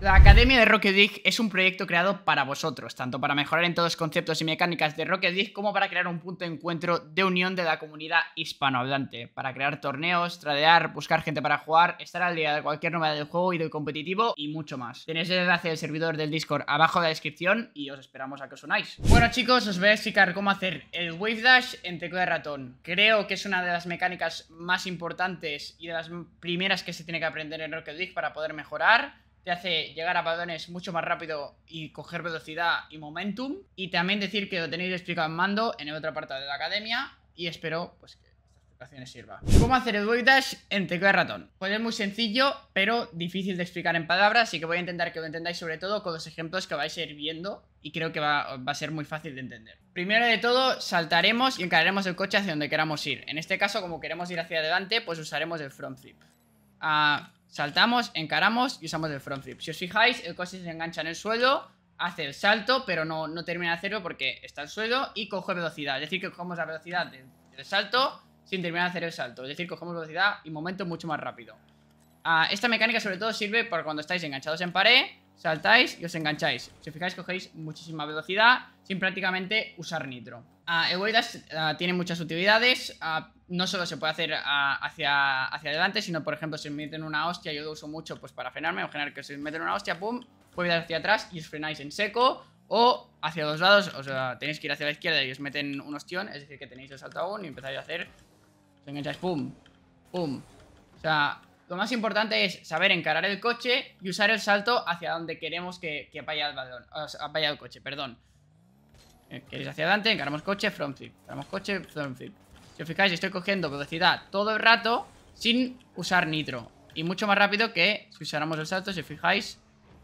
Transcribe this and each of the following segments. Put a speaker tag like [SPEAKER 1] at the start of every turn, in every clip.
[SPEAKER 1] La Academia de Rocket League es un proyecto creado para vosotros, tanto para mejorar en todos los conceptos y mecánicas de Rocket League como para crear un punto de encuentro de unión de la comunidad hispanohablante, para crear torneos, tradear, buscar gente para jugar, estar al día de cualquier novedad del juego y del competitivo y mucho más. Tenéis el enlace del servidor del Discord abajo de la descripción y os esperamos a que os unáis. Bueno chicos, os voy a explicar cómo hacer el Wave Dash en tecla de ratón. Creo que es una de las mecánicas más importantes y de las primeras que se tiene que aprender en Rocket League para poder mejorar te hace llegar a padones mucho más rápido y coger velocidad y momentum. Y también decir que lo tenéis explicado en mando en el parte de la academia. Y espero pues, que esta explicación sirva. ¿Cómo hacer el Void Dash en teclado ratón? Pues es muy sencillo, pero difícil de explicar en palabras. Así que voy a intentar que lo entendáis sobre todo con los ejemplos que vais a ir viendo. Y creo que va, a ser muy fácil de entender. Primero de todo, saltaremos y encararemos el coche hacia donde queramos ir. En este caso, como queremos ir hacia adelante, pues usaremos el front flip. Ah, Saltamos, encaramos y usamos el front flip. Si os fijáis, el coche se engancha en el suelo, hace el salto, pero no, no termina de hacerlo porque está el suelo y coge velocidad. Es decir, que cogemos la velocidad del, salto sin terminar de hacer el salto. Es decir, cogemos velocidad y momento mucho más rápido. Ah, esta mecánica sobre todo sirve para cuando estáis enganchados en pared saltáis y os engancháis. Si fijáis, cogéis muchísima velocidad sin prácticamente usar nitro. el ah, tiene muchas utilidades. Ah, no solo se puede hacer ah, hacia, hacia adelante, sino, por ejemplo, si os meten una hostia, yo lo uso mucho pues para frenarme. En general, que si meten una hostia, pum, puedo ir hacia atrás y os frenáis en seco. O hacia dos lados, o sea, tenéis que ir hacia la izquierda y os meten un hostión es decir, que tenéis el salto aún y empezáis a hacer. Os engancháis, pum, pum. O sea, lo más importante es saber encarar el coche y usar el salto hacia donde queremos que, vaya, el coche, perdón. Eh, Queréis hacia adelante, encaramos coche, front flip. Encaramos coche, front Si os fijáis, estoy cogiendo velocidad todo el rato sin usar nitro. Y mucho más rápido que si usáramos el salto, si os fijáis,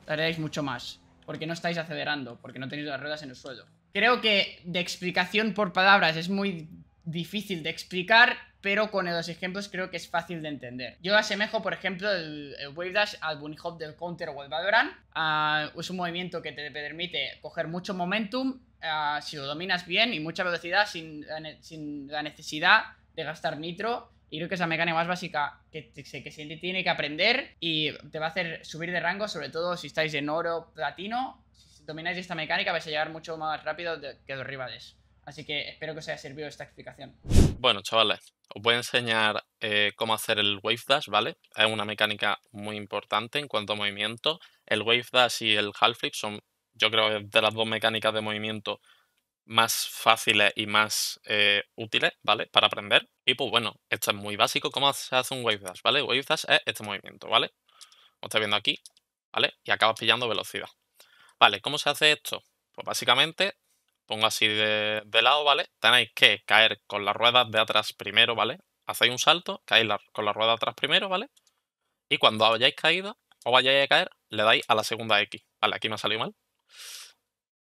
[SPEAKER 1] tardáis mucho más. Porque no estáis acelerando, porque no tenéis las ruedas en el suelo. Creo que de explicación por palabras es muy difícil de explicar pero con los ejemplos creo que es fácil de entender. Yo asemejo, por ejemplo, el, el Wave Dash al Bunny Hop del Counter o el Valorant. Ah, es un movimiento que te permite coger mucho momentum ah, si lo dominas bien y mucha velocidad sin, la necesidad de gastar nitro y creo que es la mecánica más básica que, se tiene que aprender y te va a hacer subir de rango, sobre todo si estáis en oro, platino. Si domináis esta mecánica vais a llegar mucho más rápido que los rivales. Así que espero que os haya servido esta explicación.
[SPEAKER 2] Bueno, chavales, os voy a enseñar eh, cómo hacer el Wave Dash, ¿vale? Es una mecánica muy importante en cuanto a movimiento. El Wave Dash y el Half Flip son, yo creo, de las dos mecánicas de movimiento más fáciles y más eh, útiles, ¿vale? Para aprender. Y pues bueno, esto es muy básico. ¿Cómo se hace un Wave Dash, ¿vale? Wave Dash es este movimiento, ¿vale? Lo estáis viendo aquí, ¿vale? Y acabas pillando velocidad. Vale, ¿cómo se hace esto? Pues básicamente pongo así de, lado, ¿vale? Tenéis que caer con las ruedas de atrás primero, ¿vale? Hacéis un salto, caéis con la rueda de atrás primero, ¿vale? Y cuando hayáis caído o vayáis a caer, le dais a la segunda X. Vale, aquí me ha salido mal.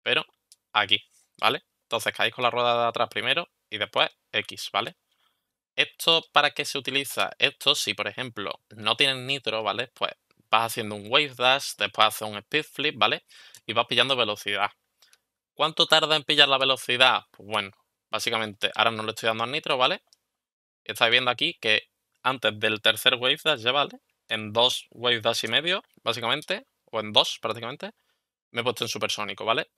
[SPEAKER 2] Pero aquí, ¿vale? Entonces caéis con la rueda de atrás primero y después X, ¿vale? ¿Esto para qué se utiliza? Esto, si por ejemplo no tienen nitro, ¿vale? Pues vas haciendo un wave dash, después haces un speed flip, ¿vale? Y vas pillando velocidad, ¿Cuánto tarda en pillar la velocidad? Pues bueno, básicamente, ahora no le estoy dando al nitro, ¿vale? Estáis viendo aquí que antes del tercer wave dash ya vale, en dos wave dash y medio, básicamente, o en dos prácticamente, me he puesto en supersónico, ¿vale?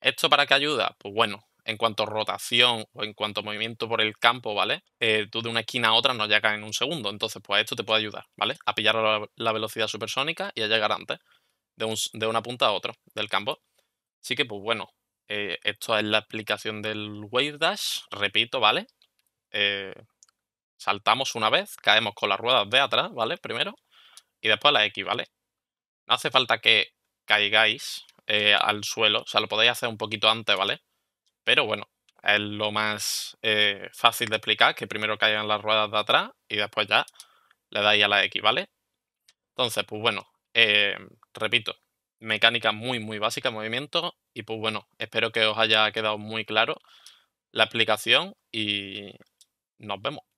[SPEAKER 2] ¿Esto para qué ayuda? Pues bueno, en cuanto a rotación o en cuanto a movimiento por el campo, ¿vale? Eh, tú de una esquina a otra no llegas en un segundo, entonces pues esto te puede ayudar, ¿vale? A pillar la, velocidad supersónica y a llegar antes, de, de una punta a otra del campo. Así que pues bueno, eh, esto es la aplicación del wave dash repito, ¿vale? Eh, saltamos una vez, caemos con las ruedas de atrás, ¿vale? Primero, y después la X, ¿vale? No hace falta que caigáis eh, al suelo, o sea, lo podéis hacer un poquito antes, ¿vale? Pero bueno, es lo más fácil de explicar, que primero caigan las ruedas de atrás y después ya le dais a la X, ¿vale? Entonces, pues bueno, repito, mecánica muy, muy básica, movimiento. Y pues bueno, espero que os haya quedado muy claro la explicación y nos vemos.